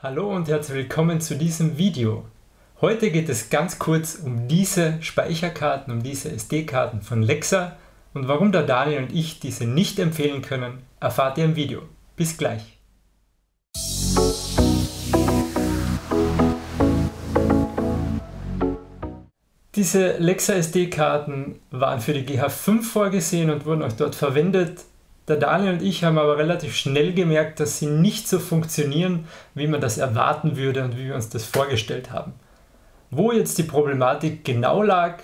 Hallo und herzlich willkommen zu diesem Video. Heute geht es ganz kurz um diese Speicherkarten, um diese SD-Karten von Lexa und warum der Daniel und ich diese nicht empfehlen können, erfahrt ihr im Video. Bis gleich. Diese Lexa SD-Karten waren für die GH5 vorgesehen und wurden auch dort verwendet. Der Daniel und ich haben aber relativ schnell gemerkt, dass sie nicht so funktionieren, wie man das erwarten würde und wie wir uns das vorgestellt haben. Wo jetzt die Problematik genau lag,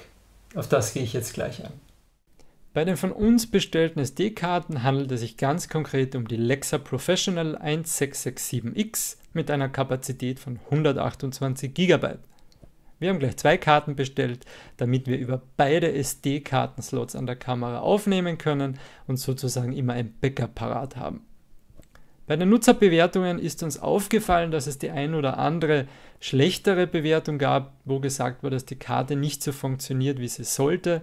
auf das gehe ich jetzt gleich ein. Bei den von uns bestellten SD-Karten handelt es sich ganz konkret um die Lexa Professional 1667X mit einer Kapazität von 128 GB. Wir haben gleich zwei Karten bestellt, damit wir über beide SD-Kartenslots an der Kamera aufnehmen können und sozusagen immer ein Backup parat haben. Bei den Nutzerbewertungen ist uns aufgefallen, dass es die ein oder andere schlechtere Bewertung gab, wo gesagt wurde, dass die Karte nicht so funktioniert, wie sie sollte.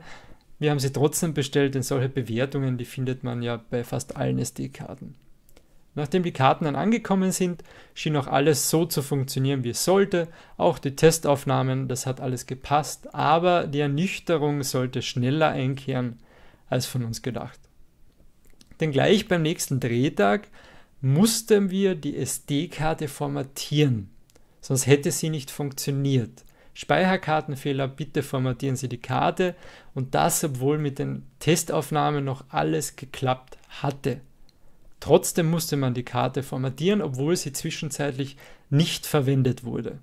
Wir haben sie trotzdem bestellt, denn solche Bewertungen, die findet man ja bei fast allen SD-Karten. Nachdem die Karten dann angekommen sind, schien auch alles so zu funktionieren, wie es sollte. Auch die Testaufnahmen, das hat alles gepasst, aber die Ernüchterung sollte schneller einkehren als von uns gedacht. Denn gleich beim nächsten Drehtag mussten wir die SD-Karte formatieren, sonst hätte sie nicht funktioniert. Speicherkartenfehler, bitte formatieren Sie die Karte und das, obwohl mit den Testaufnahmen noch alles geklappt hatte. Trotzdem musste man die Karte formatieren, obwohl sie zwischenzeitlich nicht verwendet wurde.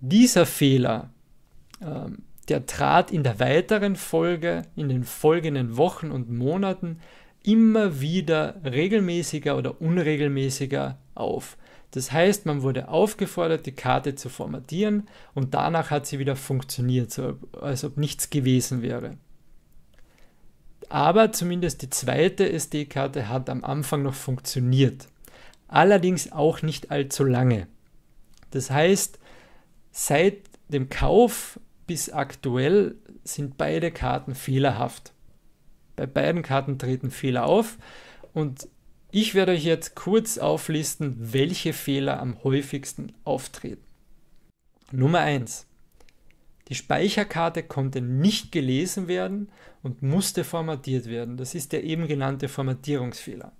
Dieser Fehler, ähm, der trat in der weiteren Folge, in den folgenden Wochen und Monaten immer wieder regelmäßiger oder unregelmäßiger auf. Das heißt, man wurde aufgefordert, die Karte zu formatieren und danach hat sie wieder funktioniert, so als ob nichts gewesen wäre aber zumindest die zweite SD-Karte hat am Anfang noch funktioniert. Allerdings auch nicht allzu lange. Das heißt, seit dem Kauf bis aktuell sind beide Karten fehlerhaft. Bei beiden Karten treten Fehler auf und ich werde euch jetzt kurz auflisten, welche Fehler am häufigsten auftreten. Nummer 1. Die Speicherkarte konnte nicht gelesen werden und musste formatiert werden. Das ist der eben genannte Formatierungsfehler.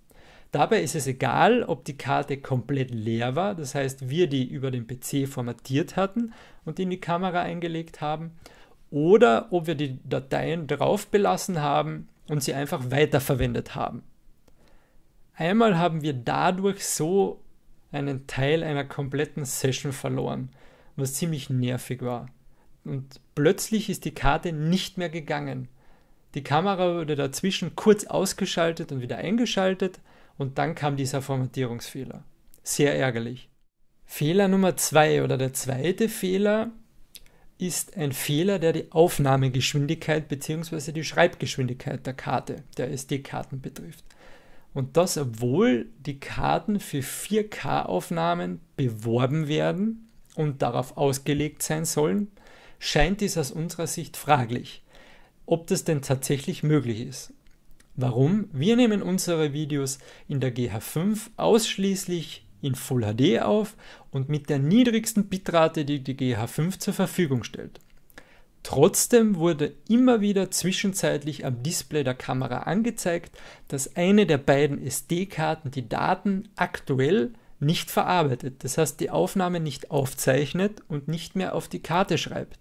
Dabei ist es egal, ob die Karte komplett leer war, das heißt wir die über den PC formatiert hatten und in die Kamera eingelegt haben, oder ob wir die Dateien drauf belassen haben und sie einfach weiterverwendet haben. Einmal haben wir dadurch so einen Teil einer kompletten Session verloren, was ziemlich nervig war. Und plötzlich ist die Karte nicht mehr gegangen. Die Kamera wurde dazwischen kurz ausgeschaltet und wieder eingeschaltet und dann kam dieser Formatierungsfehler. Sehr ärgerlich. Fehler Nummer zwei oder der zweite Fehler ist ein Fehler, der die Aufnahmegeschwindigkeit bzw. die Schreibgeschwindigkeit der Karte, der SD-Karten betrifft. Und das, obwohl die Karten für 4K-Aufnahmen beworben werden und darauf ausgelegt sein sollen, scheint dies aus unserer Sicht fraglich, ob das denn tatsächlich möglich ist. Warum? Wir nehmen unsere Videos in der GH5 ausschließlich in Full HD auf und mit der niedrigsten Bitrate, die die GH5 zur Verfügung stellt. Trotzdem wurde immer wieder zwischenzeitlich am Display der Kamera angezeigt, dass eine der beiden SD-Karten die Daten aktuell nicht verarbeitet, das heißt die Aufnahme nicht aufzeichnet und nicht mehr auf die Karte schreibt.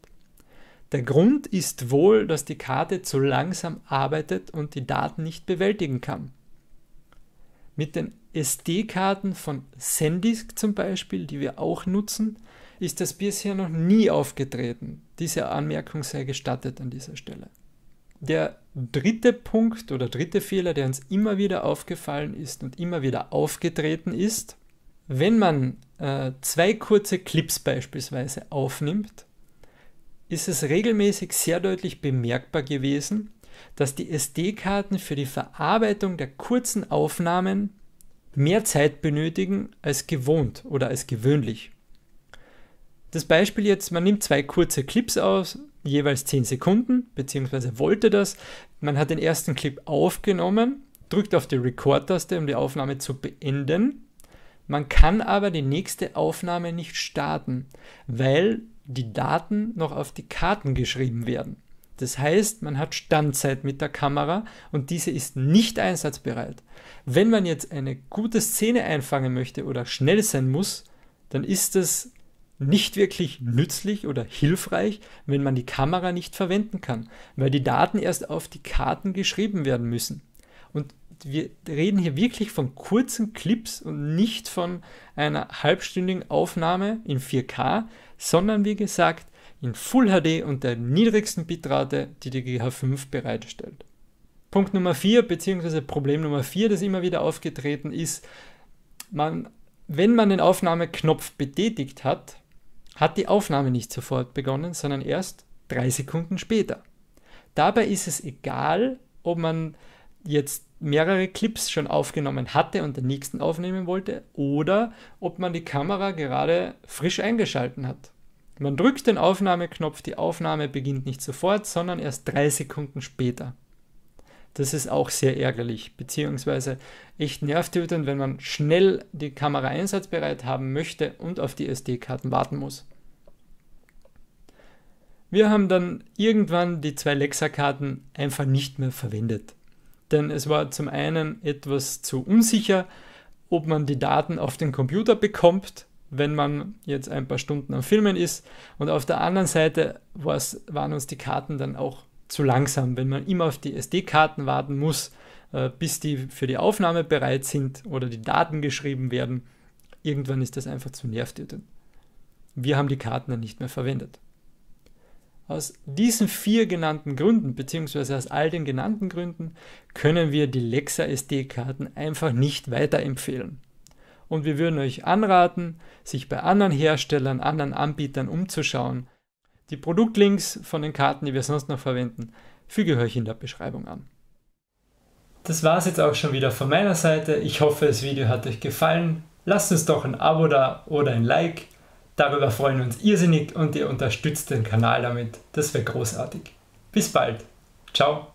Der Grund ist wohl, dass die Karte zu langsam arbeitet und die Daten nicht bewältigen kann. Mit den SD-Karten von Sandisk zum Beispiel, die wir auch nutzen, ist das bisher noch nie aufgetreten. Diese Anmerkung sei gestattet an dieser Stelle. Der dritte Punkt oder dritte Fehler, der uns immer wieder aufgefallen ist und immer wieder aufgetreten ist, wenn man äh, zwei kurze Clips beispielsweise aufnimmt, ist es regelmäßig sehr deutlich bemerkbar gewesen, dass die SD-Karten für die Verarbeitung der kurzen Aufnahmen mehr Zeit benötigen als gewohnt oder als gewöhnlich. Das Beispiel jetzt, man nimmt zwei kurze Clips aus, jeweils 10 Sekunden, beziehungsweise wollte das. Man hat den ersten Clip aufgenommen, drückt auf die Record-Taste, um die Aufnahme zu beenden. Man kann aber die nächste Aufnahme nicht starten, weil die Daten noch auf die Karten geschrieben werden. Das heißt, man hat Standzeit mit der Kamera und diese ist nicht einsatzbereit. Wenn man jetzt eine gute Szene einfangen möchte oder schnell sein muss, dann ist es nicht wirklich nützlich oder hilfreich, wenn man die Kamera nicht verwenden kann, weil die Daten erst auf die Karten geschrieben werden müssen. Und wir reden hier wirklich von kurzen Clips und nicht von einer halbstündigen Aufnahme in 4K, sondern wie gesagt in Full HD und der niedrigsten Bitrate, die die GH5 bereitstellt. Punkt Nummer 4 bzw. Problem Nummer 4, das immer wieder aufgetreten ist, man, wenn man den Aufnahmeknopf betätigt hat, hat die Aufnahme nicht sofort begonnen, sondern erst drei Sekunden später. Dabei ist es egal, ob man jetzt mehrere Clips schon aufgenommen hatte und den nächsten aufnehmen wollte oder ob man die Kamera gerade frisch eingeschalten hat. Man drückt den Aufnahmeknopf, die Aufnahme beginnt nicht sofort, sondern erst drei Sekunden später. Das ist auch sehr ärgerlich, beziehungsweise echt nervtötend, wenn man schnell die Kamera einsatzbereit haben möchte und auf die SD-Karten warten muss. Wir haben dann irgendwann die zwei Lexa-Karten einfach nicht mehr verwendet denn es war zum einen etwas zu unsicher, ob man die Daten auf den Computer bekommt, wenn man jetzt ein paar Stunden am Filmen ist. Und auf der anderen Seite waren uns die Karten dann auch zu langsam, wenn man immer auf die SD-Karten warten muss, äh, bis die für die Aufnahme bereit sind oder die Daten geschrieben werden. Irgendwann ist das einfach zu nervtötend. Wir haben die Karten dann nicht mehr verwendet. Aus diesen vier genannten Gründen, beziehungsweise aus all den genannten Gründen, können wir die Lexa SD-Karten einfach nicht weiterempfehlen. Und wir würden euch anraten, sich bei anderen Herstellern, anderen Anbietern umzuschauen. Die Produktlinks von den Karten, die wir sonst noch verwenden, füge ich euch in der Beschreibung an. Das war es jetzt auch schon wieder von meiner Seite. Ich hoffe, das Video hat euch gefallen. Lasst uns doch ein Abo da oder ein Like Darüber freuen wir uns irrsinnig und ihr unterstützt den Kanal damit. Das wäre großartig. Bis bald. Ciao.